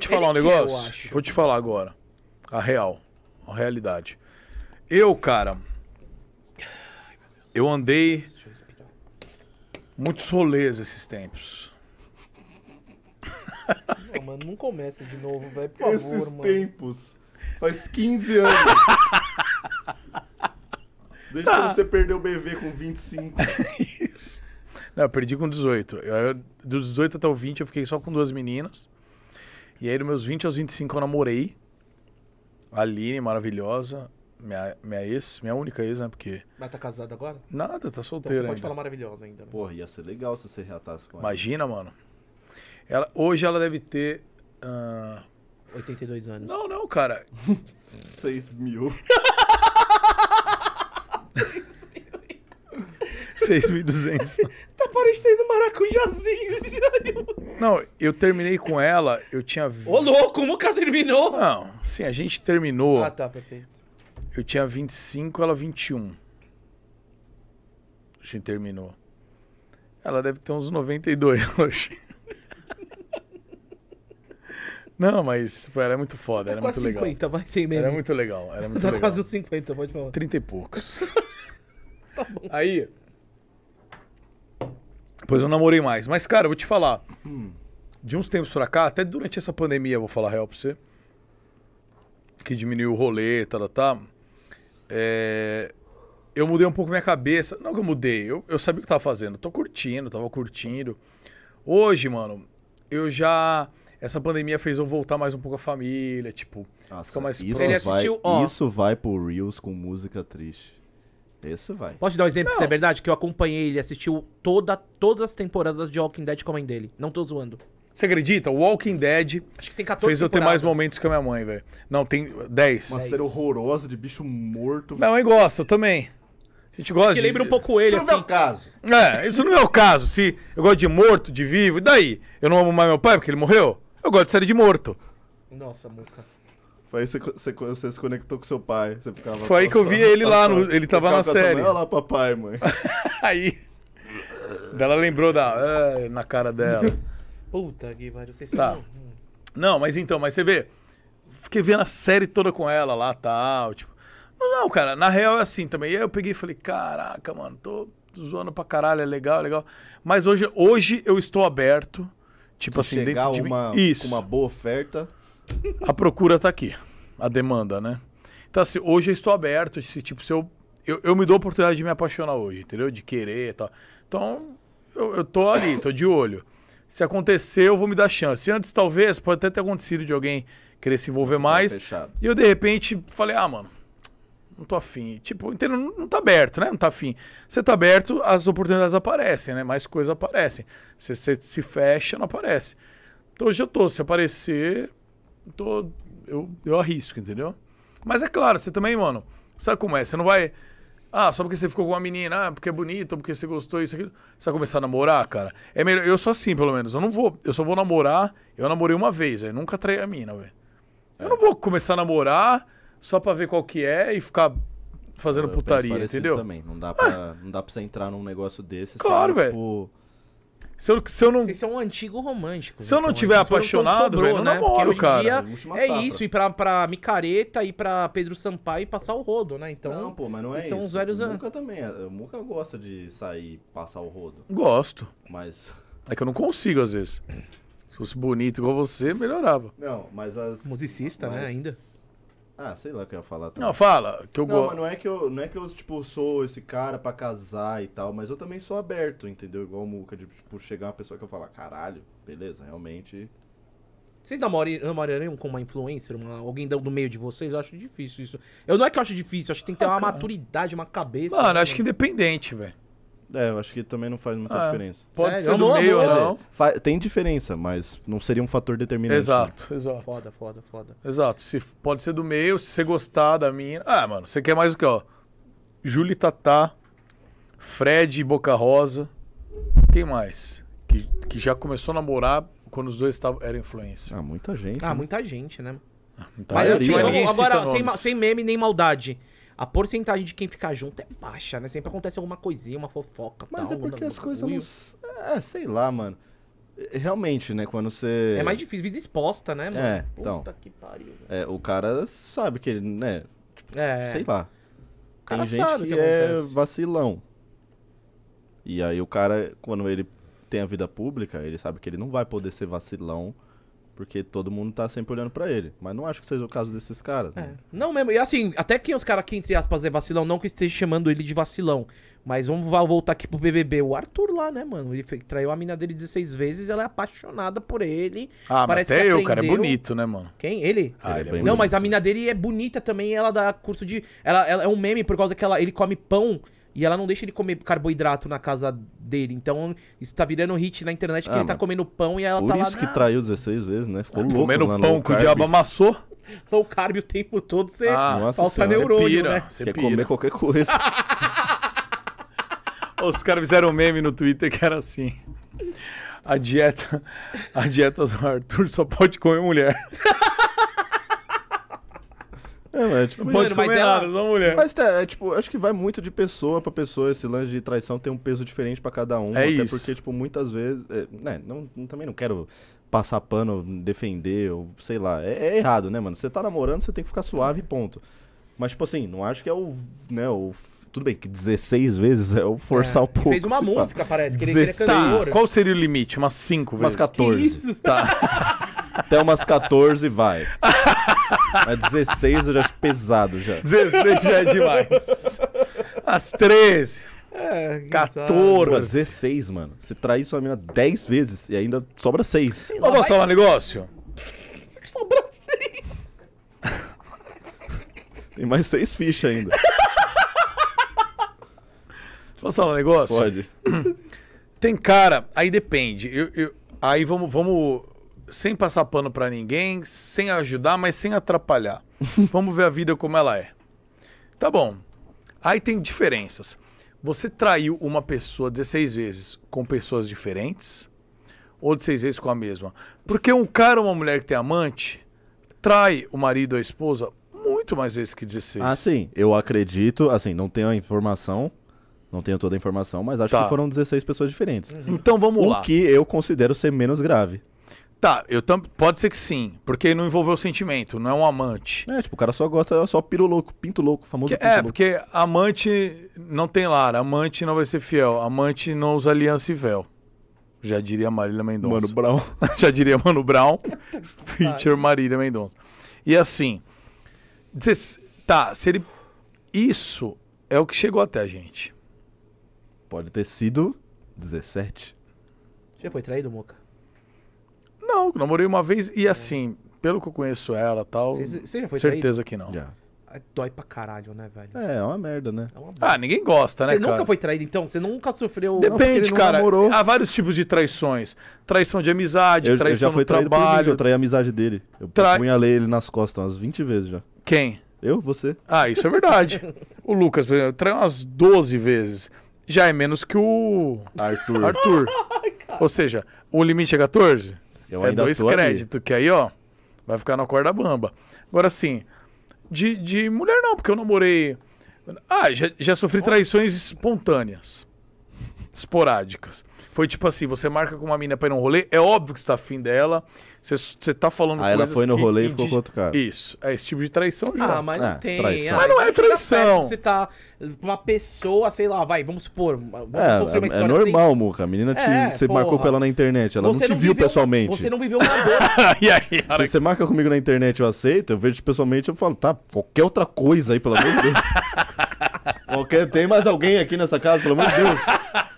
te falar um negócio. Quer, vou te falar agora. A real. A realidade. Eu, cara. Eu andei. Muitos rolês esses tempos. Não, mano, não começa de novo, velho. Por favor, esses mano. tempos. Faz 15 anos. Desde tá. quando você perdeu o BV com 25. Isso. Não, eu perdi com 18. Eu, eu, dos 18 até o 20 eu fiquei só com duas meninas. E aí, dos meus 20 aos 25, eu namorei. A Aline, maravilhosa. Minha, minha ex, minha única ex, né? Porque. Mas tá casada agora? Nada, tá então, solteira. Então você pode ainda. falar maravilhosa ainda. Né? Porra, ia ser legal se você reatasse com ela. Imagina, mano. Ela, hoje ela deve ter. Uh... Ah, 82 anos. Não, não, cara. 6 mil. 6.200. tá parecendo maracujazinho. Não, eu terminei com ela, eu tinha... Ô, louco, como que terminou? Não, sim, a gente terminou. Ah, tá, perfeito. Eu tinha 25, ela 21. A gente terminou. Ela deve ter uns 92 hoje. Não, mas pô, ela é muito foda, tá é muito 50, legal. vai sem Era muito legal, era muito tá legal. quase uns 50, pode falar. 30 e poucos. tá bom. Aí, depois eu namorei mais. Mas, cara, eu vou te falar. De uns tempos pra cá, até durante essa pandemia, vou falar real pra você. Que diminuiu o rolê, tal, tá, tá, tá. É, eu mudei um pouco minha cabeça. Não que eu mudei, eu, eu sabia o que tava fazendo. tô curtindo, tava curtindo. Hoje, mano, eu já. Essa pandemia fez eu voltar mais um pouco à família, tipo, Nossa, ah, ficar mais isso, vai, isso vai pro Reels com música triste. Esse vai. Posso te dar um exemplo que é verdade? Que eu acompanhei, ele assistiu toda, todas as temporadas de Walking Dead com a mãe dele. Não tô zoando. Você acredita? Walking Dead Acho que tem 14 fez eu ter mais momentos com a minha mãe, velho. Não, tem 10. Uma série horrorosa de bicho morto. Minha mãe gosta, eu também. A gente gosta Que de... lembra um pouco ele, Isso não é um o assim. caso. É, isso não é o caso. Se eu gosto de morto, de vivo, e daí? Eu não amo mais meu pai porque ele morreu? Eu gosto de série de morto. Nossa, Muca. Foi aí você, você, você, se conectou com seu pai. Você ficava. Foi aí que eu via ele lá, no, ele tava na série. Olha lá, papai, mãe. aí. Ela lembrou da. É", na cara dela. Puta que pariu, vocês tá. Não. não, mas então, mas você vê. Fiquei vendo a série toda com ela lá tal. Tipo. Não, cara, na real é assim também. E aí eu peguei e falei, caraca, mano, tô zoando pra caralho, é legal, é legal. Mas hoje, hoje eu estou aberto. Tipo se assim, dentro de mim. Isso. uma boa oferta a procura está aqui, a demanda, né? Então, assim, hoje eu estou aberto, esse tipo, se eu, eu, eu, me dou a oportunidade de me apaixonar hoje, entendeu? De querer e tal. Então, eu, eu tô ali, tô de olho. Se acontecer, eu vou me dar chance. antes, talvez, pode até ter acontecido de alguém querer se envolver Você tá mais. e eu, de repente, falei, ah, mano, não tô afim. Tipo, entendo, não, tá aberto, né? Não tá afim. Você tá aberto, as oportunidades aparecem, né? Mais coisas aparecem. você se fecha, não aparece. Então hoje eu tô. Se aparecer, tô, eu, eu arrisco, entendeu? Mas é claro, você também, mano, sabe como é? Você não vai. Ah, só porque você ficou com uma menina, ah, porque é bonita, porque você gostou, isso, aquilo. Você vai começar a namorar, cara? É melhor. Eu sou assim, pelo menos. Eu não vou. Eu só vou namorar. Eu namorei uma vez, aí nunca traí a mina, velho. Eu não vou começar a namorar só pra ver qual que é e ficar fazendo é, eu putaria, entendeu? também. Não dá, ah. pra, não dá pra você entrar num negócio desse. Claro, velho. Tipo se eu, se eu não. Vocês são um antigo romântico. Se eu né? não tiver apaixonado, sobrou, velho, né? namoro, cara. é isso, e pra, pra Micareta e pra Pedro Sampaio passar o rodo, né? Então. Não, pô, mas não é são isso. Os velhos... O Muca também. É, o Muca gosta de sair passar o rodo. Gosto. Mas. É que eu não consigo, às vezes. Se fosse bonito igual você, melhorava. Não, mas as. Musicista, né, mas... né, ainda. Ah, sei lá o que eu ia falar. Também. Não, fala. Que eu não, mas não é que eu, não é que eu, tipo, sou esse cara pra casar e tal, mas eu também sou aberto, entendeu? Igual o Muca, de, tipo, chegar uma pessoa que eu falar, ah, caralho, beleza, realmente. Vocês namorariam com uma influencer, uma, alguém do meio de vocês? Eu acho difícil isso. Eu não é que eu acho difícil, eu acho que tem que ter ah, uma cara. maturidade, uma cabeça. Mano, assim. acho que independente, velho. É, eu acho que também não faz muita ah, diferença. Pode Sério? ser no meio né? não. tem diferença, mas não seria um fator determinante. Né? Exato, né? exato. Foda, foda, foda. Exato. Se pode ser do meio, se você gostar da minha. Ah, mano, você quer mais o que, ó? Júlio Tatá, Fred Boca Rosa. Quem mais? Que, que já começou a namorar quando os dois tavam, eram influência. Ah, muita gente. Ah, né? muita gente, né? Ah, muita Mas, assim, agora, sem, sem meme nem maldade a porcentagem de quem ficar junto é baixa, né? Sempre acontece alguma coisinha, uma fofoca. Mas tal, é porque as coisas não. É, sei lá, mano. É, realmente, né? Quando você. É mais difícil, vida exposta, né, mano? É, Puta então, que pariu. É, o cara sabe que ele, né? Tipo, é. Sei lá. O cara Tem gente que, que é vacilão. E aí o cara, quando ele tem a vida pública, ele sabe que ele não vai poder ser vacilão porque todo mundo tá sempre olhando para ele. Mas não acho que seja o caso desses caras. Né? É. Não mesmo. E assim, até quem os caras que, entre aspas, é vacilão, não que esteja chamando ele de vacilão. Mas vamos voltar aqui pro BBB. O Arthur lá, né, mano? Ele traiu a mina dele 16 vezes, ela é apaixonada por ele. Ah, Parece mas até eu, cara. É bonito, né, mano? Quem? Ele? Ah, ele é não, bonito. mas a mina dele é bonita também. Ela dá curso de. Ela, ela é um meme por causa que ela, ele come pão e ela não deixa ele comer carboidrato na casa dele. Então, isso tá virando hit na internet que ah, ele tá comendo pão e ela tá lá. Por isso que traiu 16 vezes, né? Ficou louco. Comendo pão que o diabo amassou. Low carb o tempo todo, você ah, falta neurônio, você pira, né? Você Quer pira. comer qualquer coisa. Os caras fizeram um meme no Twitter que era assim. A dieta, a dieta do Arthur só pode comer mulher. É, tipo, pode mas comer ela- é árvores, mulher. Mas tá, é, tipo, acho que vai muito de pessoa pra pessoa. Esse lance de traição tem um peso diferente pra cada um. É até isso. porque, tipo, muitas vezes. é, né, não, também não quero passar pano, defender, ou sei lá. É, é errado, né, mano? Você tá namorando, você tem que ficar suave, ponto. Mas, tipo assim, não acho que é o. Né, o tudo bem que 16 vezes é o forçar é, o pouco. Fez uma música, parece, que ele cantor. Tá, qual seria o limite? Umas cinco Umas vezes. 14. Tá. Até umas 14 vai. Mas 16 eu já acho pesado já. 16 já é demais. As 13. É, 14. É 16, mano. Você traiu sua mina 10 vezes e ainda sobra 6. Vamos vai... falar um negócio? Sobra 6. Tem mais 6 fichas ainda. Posso falar um negócio? Pode. Tem cara, aí depende. Eu, eu, aí vamos, vamos sem passar pano para ninguém, sem ajudar, mas sem atrapalhar. Vamos ver a vida como ela é. Tá bom. Aí tem diferenças. Você traiu uma pessoa 16 vezes com pessoas diferentes ou 16 vezes com a mesma? Porque um cara ou uma mulher que tem amante trai o marido ou a esposa muito mais vezes que 16. Ah, sim. Eu acredito, assim, não tenho a informação, não tenho toda a informação, mas acho tá. que foram 16 pessoas diferentes. Uhum. Então vamos o lá. O que eu considero ser menos grave. Tá, eu tam... pode ser que sim, porque não envolveu sentimento, não é um amante. É, tipo, o cara só gosta, só piro louco, pinto louco, famoso que, pinto É, louco. porque amante não tem lar, amante não vai ser fiel, amante não usa aliança e véu. Já diria Marília Mendonça. Mano Brown. Já diria Mano Brown, feature Marília Mendonça. E assim, tá, se ele... Isso é o que chegou até a gente. Pode ter sido 17. Já foi traído, Moca? Não, namorei uma vez e é. assim, pelo que eu conheço ela tal. Você, você já foi Certeza traído? que não. Já. Dói pra caralho, né, velho? É, é uma merda, né? É uma Ah, ninguém gosta, né, Você nunca foi traído, então? Você nunca sofreu... Depende, não, cara. Namorou. Há vários tipos de traições. Traição de amizade, eu, traição eu já fui traído trabalho. eu traí a amizade dele. Eu Tra... punhalei ele nas costas umas 20 vezes já. Quem? Eu, você. Ah, isso é verdade. o Lucas, por exemplo, traiu umas 12 vezes. Já é menos que o... Arthur. Arthur. Ou seja, o limite é 14? Eu é dois créditos, que aí, ó, vai ficar na corda bamba. Agora, assim, de, de mulher não, porque eu namorei. Ah, já, já sofri traições espontâneas esporádicas. Foi tipo assim, você marca com uma mina pra ir num rolê, é óbvio que você tá afim dela, você, tá falando Aí ah, ela foi no que rolê e ficou com outro cara. Isso, é esse tipo de traição já. Ah, mas não É, tem. traição. Mas não é traição. Você tá com uma pessoa, sei lá, vai, vamos supor, vamos É, uma é, é assim. normal, Muca. A menina te, É, você marcou com ela na internet, ela não te viu pessoalmente. Você não viveu uma dor. e aí, Se você marca comigo na internet, eu aceito, eu vejo pessoalmente, eu falo, tá, qualquer outra coisa aí, pelo amor de Deus. qualquer, tem mais alguém aqui nessa casa, pelo amor de Deus.